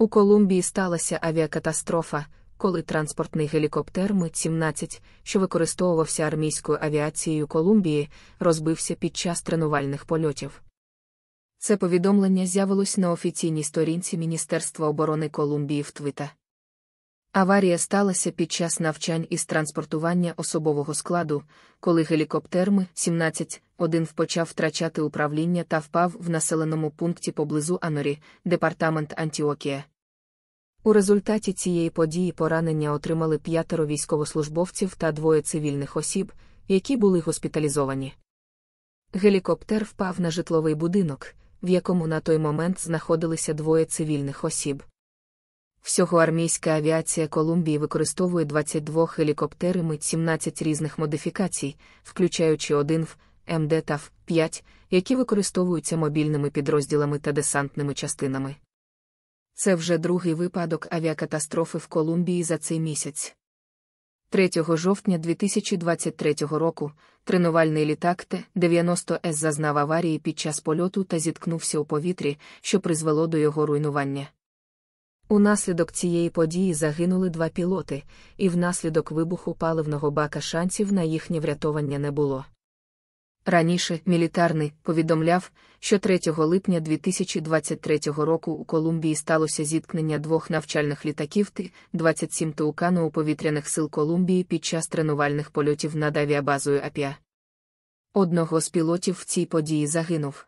У Колумбії сталася авіакатастрофа, коли транспортний гелікоптер МИД-17, що використовувався армійською авіацією Колумбії, розбився під час тренувальних польотів. Це повідомлення з'явилось на офіційній сторінці Міністерства оборони Колумбії в Твіта. Аварія сталася під час навчань із транспортування особового складу, коли гелікоптер Ми-17-1 почав втрачати управління та впав в населеному пункті поблизу Анорі, департамент Антіокія. У результаті цієї події поранення отримали п'ятеро військовослужбовців та двоє цивільних осіб, які були госпіталізовані. Гелікоптер впав на житловий будинок, в якому на той момент знаходилися двоє цивільних осіб. Всього армійська авіація Колумбії використовує 22 гелікоптери мить 17 різних модифікацій, включаючи один в МД та Ф5, які використовуються мобільними підрозділами та десантними частинами. Це вже другий випадок авіакатастрофи в Колумбії за цей місяць. 3 жовтня 2023 року тренувальний літак Т-90С зазнав аварії під час польоту та зіткнувся у повітрі, що призвело до його руйнування. Унаслідок цієї події загинули два пілоти, і внаслідок вибуху паливного бака шансів на їхнє врятування не було. Раніше мілітарний повідомляв, що 3 липня 2023 року у Колумбії сталося зіткнення двох навчальних літаків Т-27 Таукану у повітряних сил Колумбії під час тренувальних польотів над авіабазою АПІА. Одного з пілотів в цій події загинув.